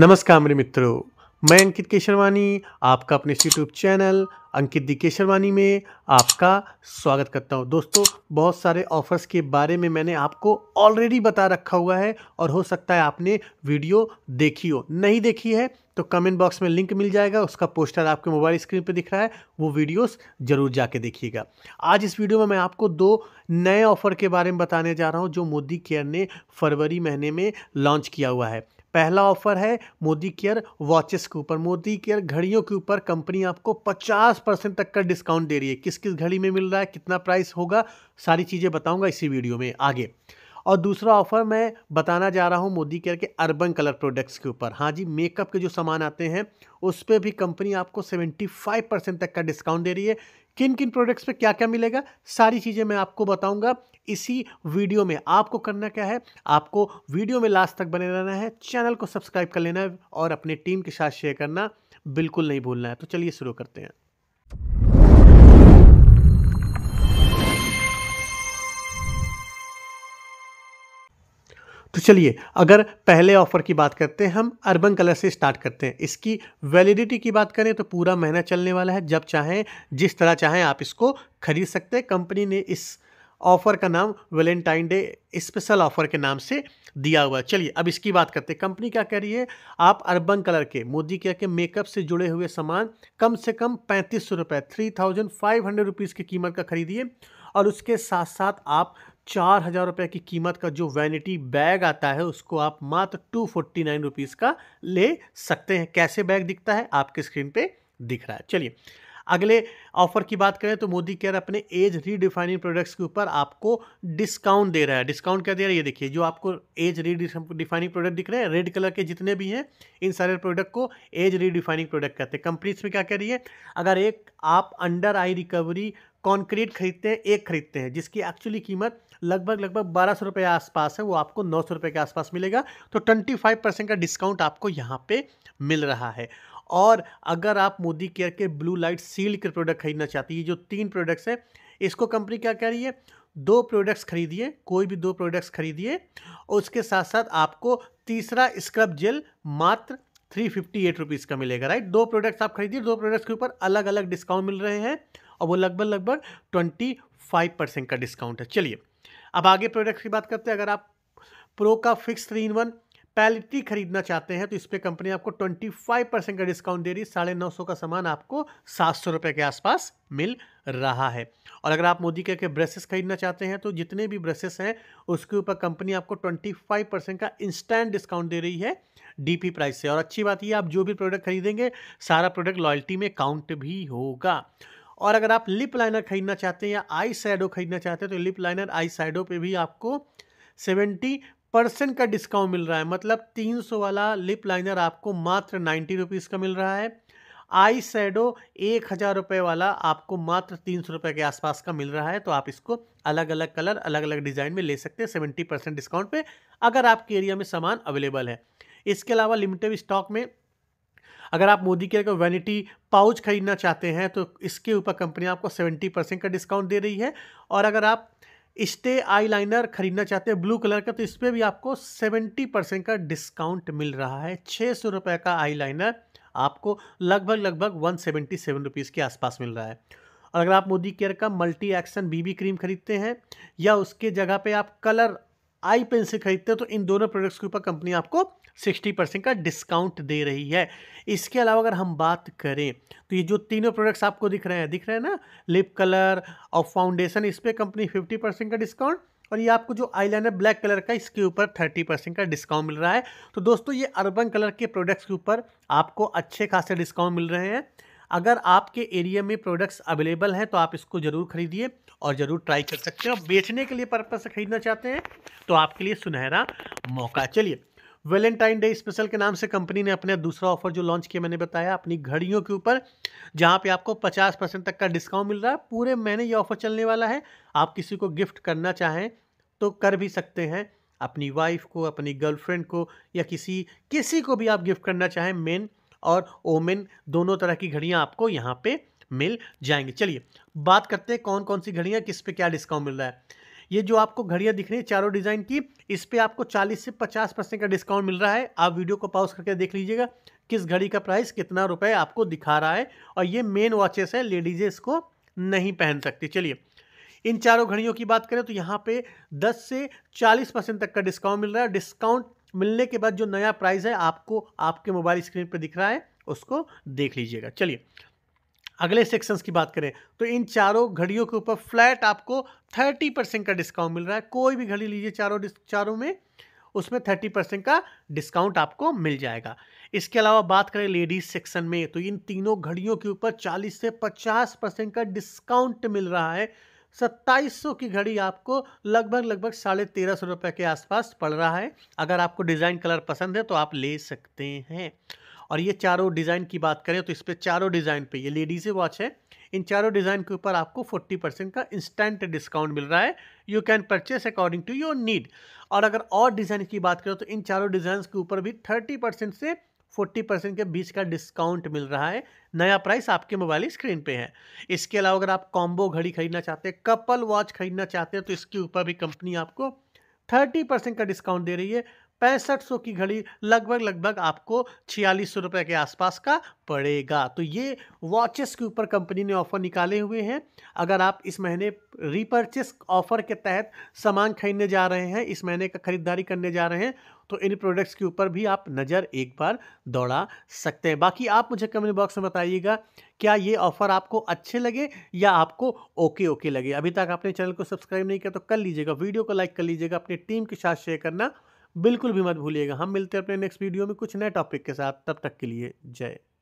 नमस्कार मेरे मित्रों मैं अंकित केशरवानी आपका अपने YouTube channel Ankit the Kesharwani में आपका स्वागत करता हूं दोस्तों बहुत सारे ऑफ़र्स के बारे में मैंने आपको ऑलरेडी बता रखा हुआ है और हो सकता है आपने वीडियो देखी हो नहीं देखी है तो कमेंट बॉक्स में लिंक मिल जाएगा उसका पोस्टर आपके मोबाइल स्क्रीन पर दिख रहा है वो वीडियोस ज़रूर जाके देखिएगा आज इस वीडियो में मैं आपको दो नए ऑफ़र के बारे में बताने जा रहा हूँ जो मोदी केयर ने फरवरी महीने में लॉन्च किया हुआ है पहला ऑफर है मोदी केयर वॉचेस के ऊपर मोदी केयर घड़ियों के ऊपर कंपनी आपको 50 परसेंट तक का डिस्काउंट दे रही है किस किस घड़ी में मिल रहा है कितना प्राइस होगा सारी चीज़ें बताऊंगा इसी वीडियो में आगे और दूसरा ऑफर मैं बताना जा रहा हूँ मोदी केयर के अर्बन कलर प्रोडक्ट्स के ऊपर हाँ जी मेकअप के जो सामान आते हैं उस पर भी कंपनी आपको 75 परसेंट तक का डिस्काउंट दे रही है किन किन प्रोडक्ट्स पे क्या क्या मिलेगा सारी चीज़ें मैं आपको बताऊंगा इसी वीडियो में आपको करना क्या है आपको वीडियो में लास्ट तक बने रहना है चैनल को सब्सक्राइब कर लेना है और अपने टीम के साथ शेयर करना बिल्कुल नहीं भूलना है तो चलिए शुरू करते हैं तो चलिए अगर पहले ऑफ़र की बात करते हैं हम अर्बन कलर से स्टार्ट करते हैं इसकी वैलिडिटी की बात करें तो पूरा महीना चलने वाला है जब चाहें जिस तरह चाहें आप इसको खरीद सकते हैं कंपनी ने इस ऑफर का नाम वैलेंटाइन डे स्पेशल ऑफर के नाम से दिया हुआ है चलिए अब इसकी बात करते हैं कंपनी क्या कह रही है आप अर्बन कलर के मोदी केयर के मेकअप से जुड़े हुए सामान कम से कम पैंतीस सौ रुपये three thousand five hundred rupees की कीमत का खरीदिए और उसके साथ साथ आप चार हज़ार रुपये की कीमत का जो वैनिटी बैग आता है उसको आप मात्र टू फोर्टी नाइन रुपीज़ का ले सकते हैं कैसे बैग दिखता है आपके स्क्रीन पे दिख रहा है चलिए अगले ऑफर की बात करें तो मोदी केयर अपने एज रीडिफाइनिंग प्रोडक्ट्स के ऊपर आपको डिस्काउंट दे रहा है डिस्काउंट क्या दे रहा है ये देखिए जो आपको एज रीडिफाइनिंग प्रोडक्ट दिख रहे हैं रेड कलर के जितने भी हैं इन सारे प्रोडक्ट को एज रीडिफाइनिंग प्रोडक्ट कहते हैं कंपनी इसमें क्या कह रही है अगर एक आप अंडर आई रिकवरी कॉन्क्रीट खरीदते हैं एक खरीदते हैं जिसकी एक्चुअली कीमत लगभग लगभग बारह सौ रुपये के आसपास है वो आपको नौ सौ रुपये के आसपास मिलेगा तो ट्वेंटी फाइव परसेंट का डिस्काउंट आपको यहाँ पे मिल रहा है और अगर आप मोदी केयर के ब्लू लाइट सील के प्रोडक्ट खरीदना चाहते हैं ये जो तीन प्रोडक्ट्स हैं इसको कंपनी क्या कह रही है दो प्रोडक्ट्स खरीदिए कोई भी दो प्रोडक्ट्स खरीदिए और उसके साथ साथ आपको तीसरा स्क्रब जेल मात्र थ्री फिफ्टी एट रुपीज़ का मिलेगा राइट दो प्रोडक्ट्स आप खरीदिए दो प्रोडक्ट्स के ऊपर अलग अलग डिस्काउंट मिल रहे हैं और वो लगभग लगभग ट्वेंटी फाइव परसेंट का डिस्काउंट है चलिए अब आगे प्रोडक्ट्स की बात करते हैं अगर आप प्रो का fix three in one palette खरीदना चाहते हैं तो इस पर कंपनी आपको 25 परसेंट का डिस्काउंट दे रही है साढ़े नौ सौ का सामान आपको सात सौ रुपये के आसपास मिल रहा है और अगर आप मोदी के ब्रशेस खरीदना चाहते हैं तो जितने भी ब्रशेस हैं उसके ऊपर कंपनी आपको 25 परसेंट का इंस्टेंट डिस्काउंट दे रही है डीपी प्राइस से और अच्छी बात यह आप जो भी प्रोडक्ट खरीदेंगे सारा प्रोडक्ट लॉयल्टी में काउंट भी होगा और अगर आप लिप लाइनर खरीदना चाहते हैं या आई साइडो खरीदना चाहते हैं तो लिप लाइनर आई साइडो पर भी आपको सेवेंटी परसेंट का डिस्काउंट मिल रहा है मतलब 300 वाला लिप लाइनर आपको मात्र नाइन्टी रुपीज़ का मिल रहा है आई शेडो एक हज़ार रुपये वाला आपको मात्र तीन सौ रुपये के आसपास का मिल रहा है तो आप इसको अलग अलग कलर अलग अलग डिज़ाइन में ले सकते हैं सेवेंटी परसेंट डिस्काउंट पे अगर आपके एरिया में सामान अवेलेबल है इसके अलावा लिमिटेड स्टॉक में अगर आप मोदी केयर का वैनिटी पाउच खरीदना चाहते हैं तो इसके ऊपर कंपनी आपको सेवेंटी परसेंट का डिस्काउंट दे रही है और अगर आप स्टे आई लाइनर खरीदना चाहते हैं ब्लू कलर का तो इस पर भी आपको सेवेंटी परसेंट का डिस्काउंट मिल रहा है छः सौ रुपये का आई लाइनर आपको लगभग लगभग वन सेवेंटी सेवन रुपीज़ के आसपास मिल रहा है और अगर आप मोदी केयर का मल्टी एक्शन बीबी क्रीम खरीदते हैं या उसके जगह पे आप कलर आई पेंसिल खरीदते हैं तो इन दोनों प्रोडक्ट्स के ऊपर कंपनी आपको सिक्सटी परसेंट का डिस्काउंट दे रही है इसके अलावा अगर हम बात करें तो ये जो तीनों प्रोडक्ट्स आपको दिख रहे हैं दिख रहे हैं ना लिप कलर और फाउंडेशन इस पर कंपनी फिफ्टी परसेंट का डिस्काउंट और ये आपको जो आईलाइनर ब्लैक कलर का इसके ऊपर थर्टी परसेंट का डिस्काउंट मिल रहा है तो दोस्तों ये अर्बन कलर के प्रोडक्ट्स के ऊपर आपको अच्छे खासे डिस्काउंट मिल रहे हैं अगर आपके एरिया में प्रोडक्ट्स अवेलेबल हैं तो आप इसको ज़रूर खरीदिए और ज़रूर ट्राई कर सकते हैं और बेचने के लिए पर्पज़ से खरीदना चाहते हैं तो आपके लिए सुनहरा मौका चलिए वेलेंटाइन डे स्पेशल के नाम से कंपनी ने अपना दूसरा ऑफर जो लॉन्च किया मैंने बताया अपनी घड़ियों के ऊपर जहाँ पे आपको 50 परसेंट तक का डिस्काउंट मिल रहा है पूरे महीने ये ऑफर चलने वाला है आप किसी को गिफ्ट करना चाहें तो कर भी सकते हैं अपनी वाइफ को अपनी गर्लफ्रेंड को या किसी किसी को भी आप गिफ्ट करना चाहें मेन और ओमेन दोनों तरह की घड़ियाँ आपको यहाँ पर मिल जाएंगी चलिए बात करते हैं कौन कौन सी घड़ियाँ किस पर क्या डिस्काउंट मिल रहा है ये जो आपको घड़ियाँ दिख रही है चारों डिज़ाइन की इस पर आपको चालीस से पचास परसेंट का डिस्काउंट मिल रहा है आप वीडियो को पॉज करके देख लीजिएगा किस घड़ी का प्राइस कितना रुपए आपको दिखा रहा है और ये मेन वॉचेस है लेडीज़ इसको नहीं पहन सकती चलिए इन चारों घड़ियों की बात करें तो यहाँ पे 10 से 40 परसेंट तक का डिस्काउंट मिल रहा है डिस्काउंट मिलने के बाद जो नया प्राइस है आपको आपके मोबाइल स्क्रीन पर दिख रहा है उसको देख लीजिएगा चलिए अगले सेक्शंस की बात करें तो इन चारों घड़ियों के ऊपर फ्लैट आपको थर्टी परसेंट का डिस्काउंट मिल रहा है कोई भी घड़ी लीजिए चारों चारों में उसमें थर्टी परसेंट का डिस्काउंट आपको मिल जाएगा इसके अलावा बात करें लेडीज सेक्शन में तो इन तीनों घड़ियों के ऊपर चालीस से पचास परसेंट का डिस्काउंट मिल रहा है सत्ताईस सौ की घड़ी आपको लगभग लगभग साढ़े तेरह सौ रुपये के आसपास पड़ रहा है अगर आपको डिज़ाइन कलर पसंद है तो आप ले सकते हैं और ये चारों डिज़ाइन की बात करें तो इस पर चारों डिज़ाइन पे ये लेडीज़ वॉच है इन चारों डिज़ाइन के ऊपर आपको फोर्टी परसेंट का इंस्टेंट डिस्काउंट मिल रहा है you can purchase according to your need और अगर और डिज़ाइन की बात करें तो इन चारों डिज़ाइन के ऊपर भी थर्टी परसेंट से फोर्टी परसेंट के बीच का डिस्काउंट मिल रहा है नया प्राइस आपके मोबाइल स्क्रीन पे है इसके अलावा अगर आप कॉम्बो घड़ी खरीदना चाहते हैं कपल वॉच खरीदना चाहते हैं तो इसके ऊपर भी कंपनी आपको थर्टी परसेंट का डिस्काउंट दे रही है पैंसठ सौ की घड़ी लगभग लगभग आपको छियालीस सौ रुपये के आसपास का पड़ेगा तो ये वॉचेस के ऊपर कंपनी ने ऑफ़र निकाले हुए हैं अगर आप इस महीने रिपर्चेस ऑफ़र के तहत सामान खरीदने जा रहे हैं इस महीने का ख़रीदारी करने जा रहे हैं तो इन प्रोडक्ट्स के ऊपर भी आप नज़र एक बार दौड़ा सकते हैं बाकी आप मुझे कमेंट बॉक्स में बताइएगा क्या ये ऑफ़र आपको अच्छे लगे या आपको ओके ओके लगे अभी तक आपने चैनल को सब्सक्राइब नहीं किया तो कर लीजिएगा वीडियो को लाइक कर लीजिएगा अपनी टीम के साथ शेयर करना बिल्कुल भी मत भूलिएगा हम मिलते हैं अपने नेक्स्ट वीडियो में कुछ नए टॉपिक के साथ तब तक के लिए जय